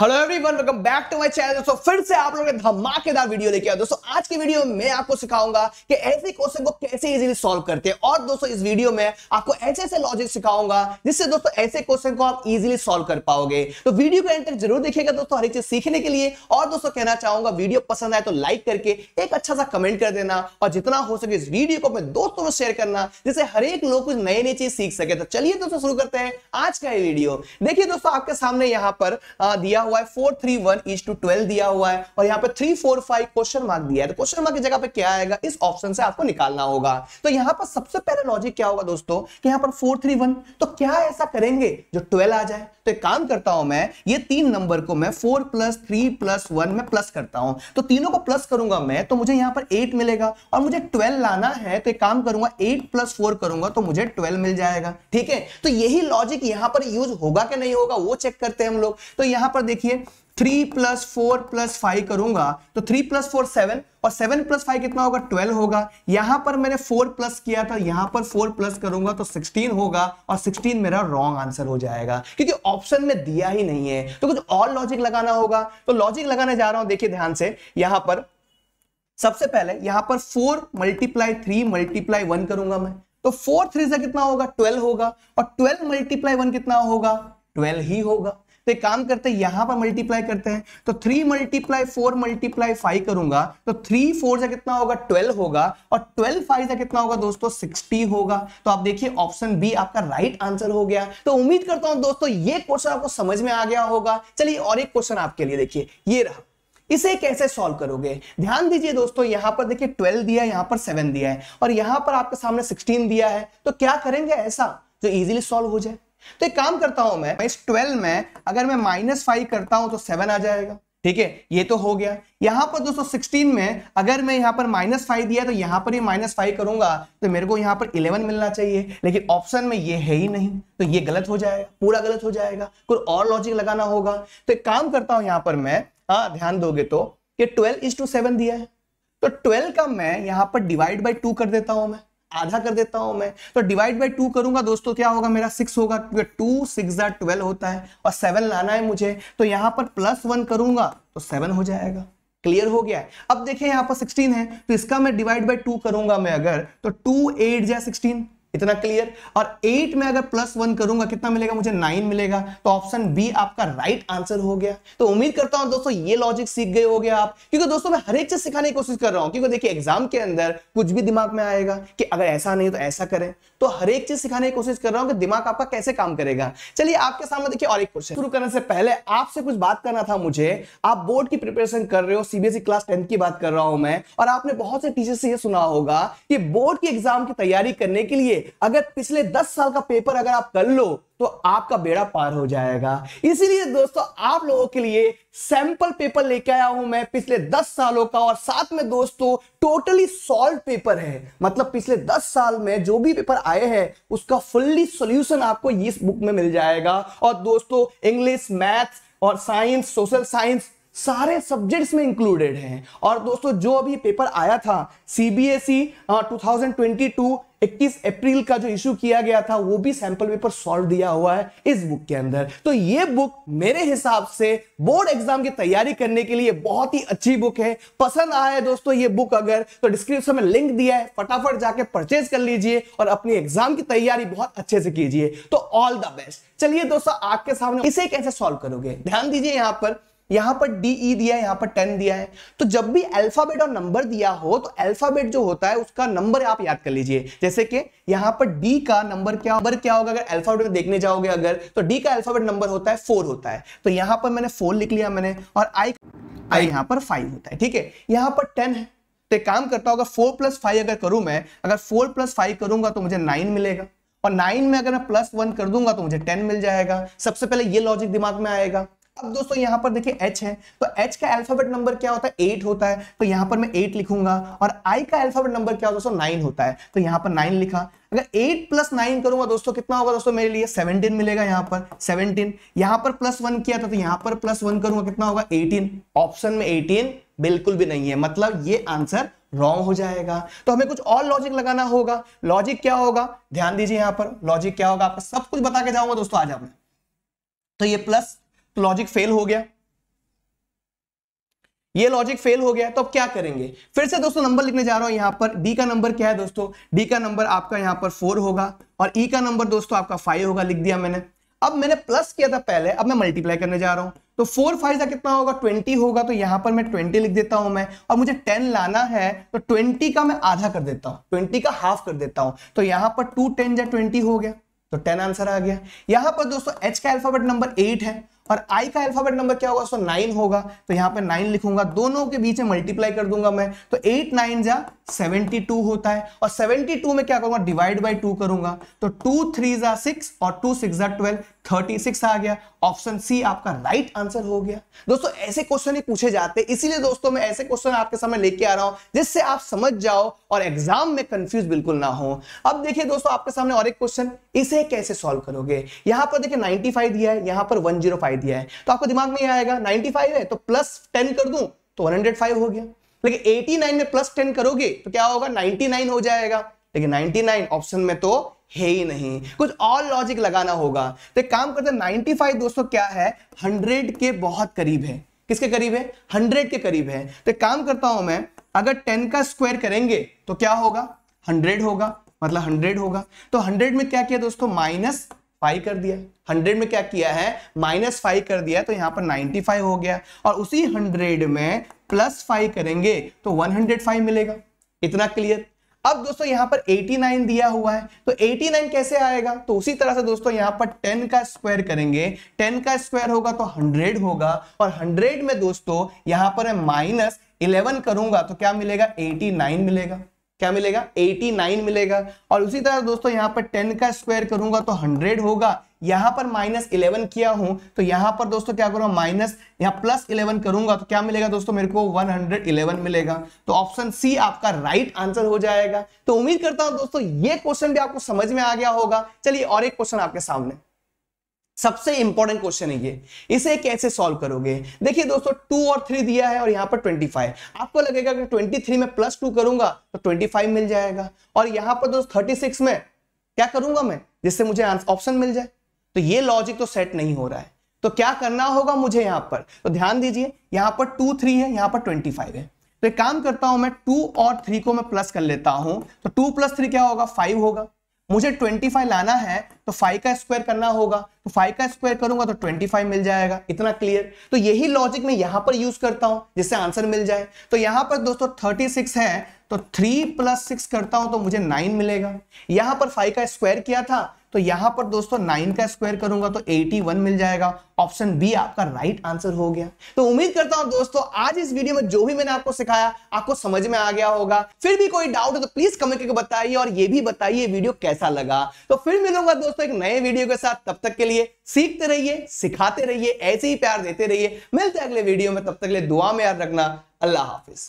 hello everyone welcome back to my channel दोस्तों फिर से आप लोगों लोग धमाकेदार वीडियो लेके आया दोस्तों आज की वीडियो में मैं आपको सिखाऊंगा कि ऐसे क्वेश्चन को कैसे इजीली सॉल्व करते हैं और दोस्तों इस वीडियो में आपको ऐसे ऐसे लॉजिक सिखाऊंगा जिससे दोस्तों ऐसे क्वेश्चन को आप इजीली सॉल्व कर पाओगे तो वीडियो को एंटर जरूर देखेगा दोस्तों हर एक चीज सीखने के लिए और दोस्तों कहना चाहूंगा वीडियो पसंद आए तो लाइक करके एक अच्छा सा कमेंट कर देना और जितना हो सके इस वीडियो को अपने दोस्तों में शेयर करना जिससे हर एक लोग कुछ नई नई चीज सीख सके तो चलिए दोस्तों शुरू करते हैं आज का ये वीडियो देखिए दोस्तों आपके सामने यहाँ पर दिया हुआ है four three one is two twelve दिया हुआ है और यहाँ पे three four five question mark दिया है तो क्वेश्चन मार्क की जगह पे क्या आएगा इस ऑप्शन से आपको निकालना होगा तो यहाँ पर सबसे पहले लॉजिक क्या होगा दोस्तों कि यहाँ पर फोर थ्री वन तो क्या ऐसा करेंगे जो ट्वेल्व आ जाए तो एक काम करता हूं मैं ये तीन नंबर को मैं four plus three plus one में प्लस करता हूं तो तीनों को प्लस करूंगा मैं तो मुझे यहां पर एट मिलेगा और मुझे ट्वेल्व लाना है तो एक काम करूंगा एट प्लस फोर करूंगा तो मुझे ट्वेल्व मिल जाएगा ठीक है तो यही लॉजिक यहां पर यूज होगा कि नहीं होगा वो चेक करते हैं हम लोग तो यहां पर देखिए three plus four plus five करूंगा तो थ्री प्लस फोर सेवन और सेवन प्लस फाइव कितना होगा ट्वेल्व होगा यहां पर मैंने फोर प्लस किया था यहां पर फोर प्लस करूंगा तो सिक्सटीन होगा और सिक्सटीन मेरा रॉन्ग आंसर हो जाएगा क्योंकि ऑप्शन में दिया ही नहीं है तो कुछ और लॉजिक लगाना होगा तो लॉजिक लगाने जा रहा हूं देखिए ध्यान से यहां पर सबसे पहले यहां पर four multiply three multiply one करूंगा मैं तो फोर थ्री से कितना होगा ट्वेल्व होगा और ट्वेल्व मल्टीप्लाई वन कितना होगा ट्वेल्व ही होगा तो एक काम करते हैं यहां पर मल्टीप्लाई करते हैं तो three multiply four multiply five करूंगा तो थ्री फोर से कितना होगा ट्वेल्व होगा और ट्वेल्व फाइव से कितना होगा दोस्तों सिक्सटी होगा तो आप देखिए ऑप्शन बी आपका राइट आंसर हो गया तो उम्मीद करता हूं दोस्तों ये क्वेश्चन आपको समझ में आ गया होगा चलिए और एक क्वेश्चन आपके लिए देखिए ये रहा इसे कैसे सॉल्व करोगे ध्यान दीजिए दोस्तों यहां पर देखिए 12 दिया है यहां पर 7 दिया है और यहां पर आपके सामने 16 दिया है तो क्या करेंगे ऐसा जो इजीली सॉल्व हो जाए तो एक काम करता हूं मैं इस ट्वेल्व में अगर मैं माइनस फाइव करता हूं तो सेवन आ जाएगा ठीक है ये तो हो गया यहां पर दोस्तों 16 में अगर मैं यहां पर माइनस फाइव दिया तो यहां पर ही माइनस फाइव करूंगा तो मेरे को यहां पर 11 मिलना चाहिए लेकिन ऑप्शन में ये है ही नहीं तो ये गलत हो जाएगा पूरा गलत हो जाएगा कोई और लॉजिक लगाना होगा तो एक काम करता हूं यहां पर मैं हाँ ध्यान दोगे तो ट्वेल्व इज टू सेवन दिया है तो ट्वेल्व का मैं यहां पर डिवाइड बाई टू कर देता हूं मैं आधा कर देता हूं मैं तो डिवाइड बाई टू करूंगा दोस्तों क्या होगा मेरा सिक्स होगा टू सिक्स ट्वेल्व होता है और सेवन लाना है मुझे तो यहां पर प्लस वन करूंगा तो सेवन हो जाएगा क्लियर हो गया है अब देखिए यहां पर 16 है तो इसका मैं डिवाइड बाय 2 करूंगा मैं अगर तो 2 एट जा 16 इतना क्लियर और एट में अगर प्लस वन करूंगा कितना मिलेगा मुझे नाइन मिलेगा तो ऑप्शन बी आपका राइट right आंसर हो गया तो उम्मीद करता हूं दोस्तों ये लॉजिक सीख गए हो गया आप क्योंकि दोस्तों मैं हर एक चीज सिखाने की कोशिश कर रहा हूं क्योंकि देखिए एग्जाम के अंदर कुछ भी दिमाग में आएगा कि अगर ऐसा नहीं तो ऐसा करें तो हर एक चीज सिखाने की कोशिश कर रहा हूं कि दिमाग आपका कैसे काम करेगा चलिए आपके सामने देखिए और एक क्वेश्चन शुरू करने से पहले आपसे कुछ बात करना था मुझे आप बोर्ड की प्रिपरेशन कर रहे हो सीबीएसई क्लास टेंथ की बात कर रहा हूं मैं और आपने बहुत से टीचर से यह सुना होगा कि बोर्ड की एग्जाम की तैयारी करने के लिए अगर पिछले दस साल का पेपर अगर आप कर लो तो आपका बेड़ा पार हो जाएगा इसीलिए दोस्तों आप लोगों के लिए सैंपल पेपर लेके आया हूं मैं पिछले दस सालों का और साथ में दोस्तों टोटली सॉल्व पेपर है मतलब पिछले दस साल में जो भी पेपर आए हैं उसका फुल्ली सोल्यूशन आपको इस बुक में मिल जाएगा और दोस्तों इंग्लिश मैथ्स और साइंस सोशल साइंस सारे सब्जेक्ट्स में इंक्लूडेड हैं और दोस्तों जो अभी पेपर आया था सीबीएसई टू थाउजेंड ट्वेंटी 21 अप्रैल का जो इशू किया गया था वो भी सैंपल पेपर सॉल्व दिया हुआ है इस बुक के अंदर तो ये बुक मेरे हिसाब से बोर्ड एग्जाम की तैयारी करने के लिए बहुत ही अच्छी बुक है पसंद आया दोस्तों ये बुक अगर तो डिस्क्रिप्शन में लिंक दिया है फटाफट जाके परचेज कर लीजिए और अपनी एग्जाम की तैयारी बहुत अच्छे से कीजिए तो ऑल द बेस्ट चलिए दोस्तों आपके सामने इसे कैसे सॉल्व करोगे ध्यान दीजिए यहां पर यहां पर डी ई e दिया है यहां पर टेन दिया है तो जब भी अल्फाबेट और नंबर दिया हो तो अल्फाबेट जो होता है उसका नंबर आप याद कर लीजिए जैसे कि यहां पर डी का नंबर क्या नंबर क्या होगा अगर अल्फाबेट में देखने जाओगे अगर तो डी का अल्फाबेट नंबर होता है फोर होता है तो यहां पर मैंने फोर लिख लिया मैंने और आई आई यहां पर फाइव होता है ठीक है यहां पर टेन है तो काम करता होगा फोर प्लस फाइव अगर करूं मैं अगर फोर प्लस फाइव करूंगा तो मुझे नाइन मिलेगा और नाइन में अगर मैं प्लस वन कर दूंगा तो मुझे टेन मिल जाएगा सबसे पहले ये लॉजिक दिमाग में आएगा अब दोस्तों यहां पर देखिए H है तो H का अल्फाबेट नंबर क्या होता है एट होता है तो यहां पर मैं एट लिखूंगा और I का अल्फाबेट नंबर क्या होता है दोस्तों नाइन होता है तो यहां पर नाइन लिखा अगर एट प्लस नाइन करूंगा दोस्तों कितना होगा दोस्तों मेरे लिए सेवनटीन मिलेगा यहां पर सेवनटीन यहां पर प्लस वन किया था तो यहां पर प्लस वन करूंगा कितना होगा एटीन ऑप्शन में एटीन बिल्कुल भी नहीं है मतलब ये आंसर रॉन्ग हो जाएगा तो हमें कुछ और लॉजिक लगाना होगा लॉजिक क्या होगा ध्यान दीजिए यहां पर लॉजिक क्या होगा आपका सब कुछ बता के जाऊंगा दोस्तों आज आप तो ये प्लस तो लॉजिक फेल हो गया ये लॉजिक फेल हो गया तो अब क्या करेंगे फिर से दोस्तों नंबर लिखने जा रहा हूं यहां पर डी का नंबर क्या है दोस्तों डी का नंबर आपका यहां पर फोर होगा और ई e का नंबर दोस्तों आपका फाइव होगा लिख दिया मैंने अब मैंने प्लस किया था पहले अब मैं मल्टीप्लाई करने जा रहा हूं तो फोर फाइव का कितना होगा ट्वेंटी होगा तो यहां पर मैं ट्वेंटी लिख देता हूं मैं और मुझे टेन लाना है तो ट्वेंटी का मैं आधा कर देता हूं ट्वेंटी का हाफ कर देता हूं तो यहां पर टू टेन या ट्वेंटी हो गया तो टेन आंसर आ गया यहां पर दोस्तों एच का अल्फाबेट नंबर एट है और आई का अल्फाबेट नंबर क्या होगा सो नाइन होगा तो यहां पे नाइन लिखूंगा दोनों के बीच में मल्टीप्लाई कर दूंगा मैं तो एट नाइन जा सेवेंटी टू होता है और सेवेंटी टू में क्या करूंगा डिवाइड बाई टू करूंगा तो टू थ्री जा सिक्स और टू सिक्स जा ट्वेल्व थर्टी सिक्स आ गया ऑप्शन सी आपका राइट आंसर हो गया दोस्तों ऐसे क्वेश्चन ही पूछे जाते हैं इसीलिए दोस्तों मैं ऐसे क्वेश्चन आपके सामने लेके आ रहा हूं जिससे आप समझ जाओ और एग्जाम में कंफ्यूज बिल्कुल ना हो अब देखिए दोस्तों आपके सामने और एक क्वेश्चन इसे कैसे सॉल्व करोगे यहां पर देखिए 95 दिया है यहां पर 105 फाइव दिया है तो आपको दिमाग में ये आएगा नाइनटी फाइव है तो प्लस टेन कर दू तो वन हंड्रेड फाइव हो गया लेकिन एटी नाइन में प्लस टेन करोगे तो क्या होगा नाइनटी नाइन हो जाएगा लेकिन नाइनटी नाइन ऑप्शन में तो है ही नहीं कुछ और लॉजिक लगाना होगा तो काम करते नाइनटी फाइव दोस्तों क्या है हंड्रेड के बहुत करीब है किसके करीब है हंड्रेड के करीब है तो काम करता हूं मैं अगर टेन का स्क्वायर करेंगे तो क्या होगा हंड्रेड होगा मतलब हंड्रेड होगा तो हंड्रेड में क्या किया दोस्तों माइनस फाइव कर दिया हंड्रेड में क्या किया है माइनस फाइव कर दिया तो यहाँ पर नाइनटी फाइव हो गया और उसी हंड्रेड में प्लस फाइव करेंगे तो वन हंड्रेड फाइव मिलेगा इतना क्लियर अब दोस्तों यहाँ पर 89 दिया हुआ है तो 89 कैसे आएगा तो उसी तरह से दोस्तों यहाँ पर 10 का स्क्वायर करेंगे 10 का स्क्वायर होगा तो 100 होगा और 100 में दोस्तों यहाँ पर माइनस 11 करूंगा तो क्या मिलेगा 89 मिलेगा क्या मिलेगा 89 मिलेगा और उसी तरह दोस्तों यहाँ पर 10 का स्क्वायर करूंगा तो 100 होगा यहाँ पर माइनस इलेवन किया हूं तो यहाँ पर दोस्तों क्या करूंगा माइनस यहाँ प्लस इलेवन करूंगा तो क्या मिलेगा दोस्तों मेरे को 111 मिलेगा तो ऑप्शन सी आपका राइट आंसर हो जाएगा तो उम्मीद करता हूं दोस्तों ये क्वेश्चन भी आपको समझ में आ गया होगा चलिए और एक क्वेश्चन आपके सामने सबसे इंपॉर्टेंट क्वेश्चन है ये इसे कैसे सॉल्व करोगे देखिए दोस्तों टू और थ्री दिया है और यहाँ पर ट्वेंटी फाइव आपको लगेगा कि ट्वेंटी थ्री में प्लस टू करूंगा तो ट्वेंटी फाइव मिल जाएगा और यहाँ पर दोस्तों थर्टी सिक्स में क्या करूंगा मैं जिससे मुझे ऑप्शन मिल जाए तो ये लॉजिक तो सेट नहीं हो रहा है तो क्या करना होगा मुझे यहाँ पर तो ध्यान दीजिए यहाँ पर टू थ्री है यहाँ पर ट्वेंटी फाइव है तो एक काम करता हूं मैं टू और थ्री को मैं प्लस कर लेता हूं तो टू प्लस थ्री क्या होगा फाइव होगा मुझे 25 लाना है तो 5 का स्क्वायर करना होगा तो 5 का स्क्वायर करूंगा तो 25 मिल जाएगा इतना क्लियर तो यही लॉजिक मैं यहां पर यूज करता हूं जिससे आंसर मिल जाए तो यहां पर दोस्तों 36 है तो थ्री प्लस सिक्स करता हूं तो मुझे नाइन मिलेगा यहां पर फाइव का स्क्वायर किया था तो यहां पर दोस्तों नाइन का स्क्वायर करूंगा तो एटी वन मिल जाएगा ऑप्शन बी आपका राइट आंसर हो गया तो उम्मीद करता हूं दोस्तों आज इस वीडियो में जो भी मैंने आपको सिखाया आपको समझ में आ गया होगा फिर भी कोई डाउट हो तो प्लीज कमेंट करके बताइए और ये भी बताइए वीडियो कैसा लगा तो फिर मिलूंगा दोस्तों एक नए वीडियो के साथ तब तक के लिए सीखते रहिए सिखाते रहिए ऐसे ही प्यार देते रहिए मिलते अगले वीडियो में तब तक के लिए दुआ में याद रखना अल्लाह हाफिज